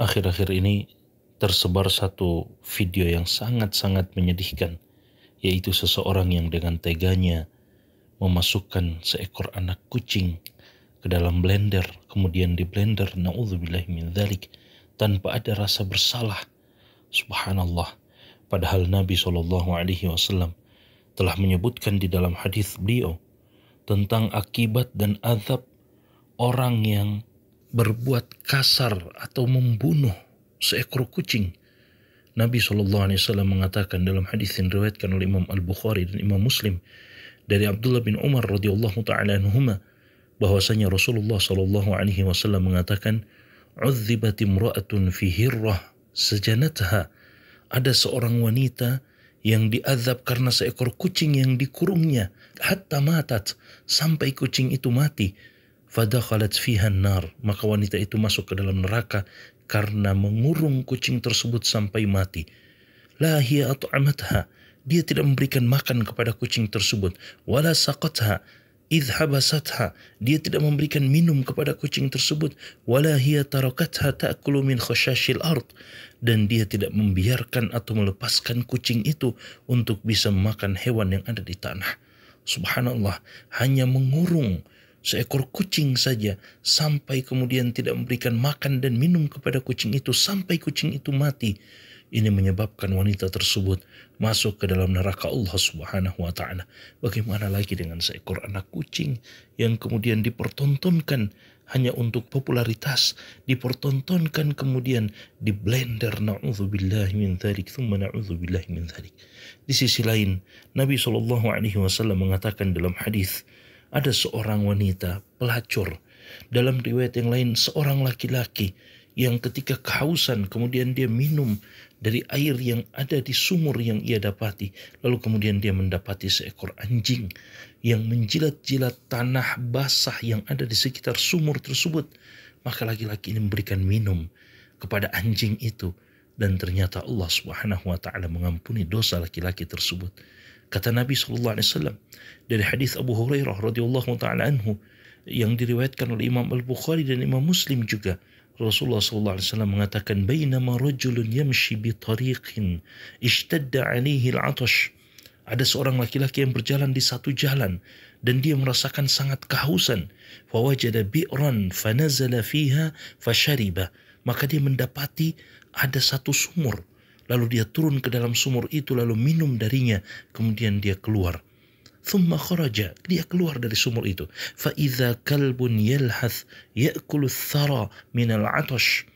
akhir-akhir ini tersebar satu video yang sangat-sangat menyedihkan, yaitu seseorang yang dengan teganya memasukkan seekor anak kucing ke dalam blender, kemudian di blender, na'udzubillah min dhalik, tanpa ada rasa bersalah. Subhanallah. Padahal Nabi Shallallahu Alaihi Wasallam telah menyebutkan di dalam hadis beliau tentang akibat dan azab orang yang berbuat kasar atau membunuh seekor kucing. Nabi Shallallahu Alaihi Wasallam mengatakan dalam hadis yang diriwayatkan oleh Imam Al Bukhari dan Imam Muslim dari Abdullah bin Umar radhiyallahu taala anhuma bahwasanya Rasulullah Shallallahu Alaihi Wasallam mengatakan, imra'atun fi hirrah sejanatha." Ada seorang wanita yang diazab karena seekor kucing yang dikurungnya hatta matat sampai kucing itu mati fadakhalat fiha nar maka wanita itu masuk ke dalam neraka karena mengurung kucing tersebut sampai mati la hiya at'amatha dia tidak memberikan makan kepada kucing tersebut wala saqatha idhabasatha dia tidak memberikan minum kepada kucing tersebut wala hiya tarakatha ta'kulu min khashashil ard dan dia tidak membiarkan atau melepaskan kucing itu untuk bisa makan hewan yang ada di tanah subhanallah hanya mengurung seekor kucing saja sampai kemudian tidak memberikan makan dan minum kepada kucing itu sampai kucing itu mati. Ini menyebabkan wanita tersebut masuk ke dalam neraka Allah Subhanahu wa taala. Bagaimana lagi dengan seekor anak kucing yang kemudian dipertontonkan hanya untuk popularitas, dipertontonkan kemudian di blender naudzubillah min dzalik thumma naudzubillah min dzalik. Di sisi lain, Nabi Shallallahu alaihi wasallam mengatakan dalam hadis ada seorang wanita pelacur. Dalam riwayat yang lain seorang laki-laki yang ketika kehausan kemudian dia minum dari air yang ada di sumur yang ia dapati. Lalu kemudian dia mendapati seekor anjing yang menjilat-jilat tanah basah yang ada di sekitar sumur tersebut. Maka laki-laki ini memberikan minum kepada anjing itu dan ternyata Allah Subhanahu wa taala mengampuni dosa laki-laki tersebut. Kata Nabi sallallahu Alaihi Wasallam dari hadis Abu Hurairah radhiyallahu taala anhu yang diriwayatkan oleh Imam Al Bukhari dan Imam Muslim juga. Rasulullah sallallahu alaihi wasallam mengatakan bainama rajulun yamshi bi tariqin ishtadda alaihi al-'atash ada seorang laki-laki yang berjalan di satu jalan dan dia merasakan sangat kehausan wajada bi'ran fanazala fiha fashariba maka dia mendapati ada satu sumur Lalu dia turun ke dalam sumur itu lalu minum darinya. Kemudian dia keluar. Thumma kharaja, dia keluar dari sumur itu. Fa'idha kalbun yalhath ya'kulu thara al atash.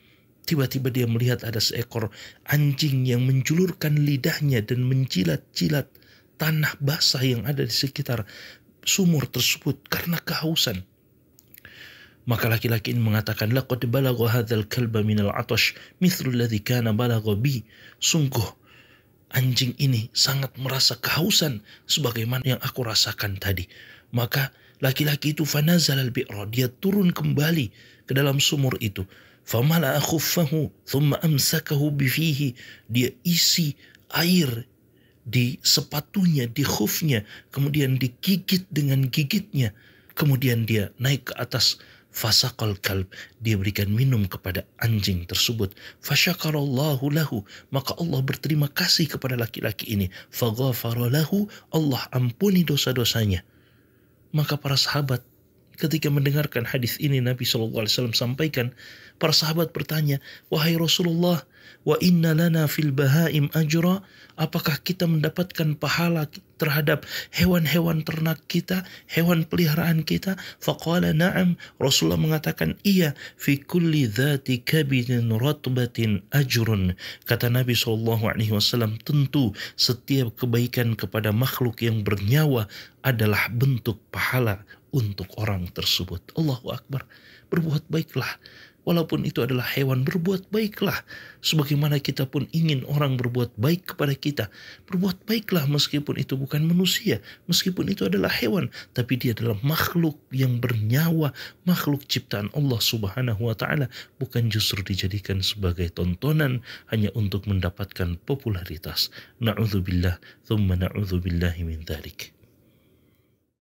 Tiba-tiba dia melihat ada seekor anjing yang menjulurkan lidahnya dan mencilat-cilat tanah basah yang ada di sekitar sumur tersebut karena kehausan. Maka laki-laki ini mengatakan, Laqad balagha hadzal kalba minal atash, mithlu alladhi kana balagha bi. Sungguh, anjing ini sangat merasa kehausan sebagaimana yang aku rasakan tadi. Maka laki-laki itu fanazal al dia turun kembali ke dalam sumur itu. Famala akhuffahu thumma amsakahu bifihi. Dia isi air di sepatunya, di khufnya, kemudian digigit dengan gigitnya. Kemudian dia naik ke atas fasakal kalb dia berikan minum kepada anjing tersebut fasyakarallahu lahu maka Allah berterima kasih kepada laki-laki ini faghafarallahu Allah ampuni dosa-dosanya maka para sahabat ketika mendengarkan hadis ini Nabi Shallallahu Alaihi Wasallam sampaikan para sahabat bertanya wahai Rasulullah Wa inna lana fil bahaim ajra. Apakah kita mendapatkan pahala terhadap hewan-hewan ternak kita, hewan peliharaan kita? Faqala na'am. Rasulullah mengatakan, iya. Fi kulli dhati kabidin ratbatin ajrun. Kata Nabi SAW, tentu setiap kebaikan kepada makhluk yang bernyawa adalah bentuk pahala untuk orang tersebut. Allahu Akbar. Berbuat baiklah walaupun itu adalah hewan, berbuat baiklah. Sebagaimana kita pun ingin orang berbuat baik kepada kita. Berbuat baiklah meskipun itu bukan manusia, meskipun itu adalah hewan. Tapi dia adalah makhluk yang bernyawa, makhluk ciptaan Allah subhanahu wa ta'ala. Bukan justru dijadikan sebagai tontonan hanya untuk mendapatkan popularitas. Na'udzubillah, thumma na'udzubillahi min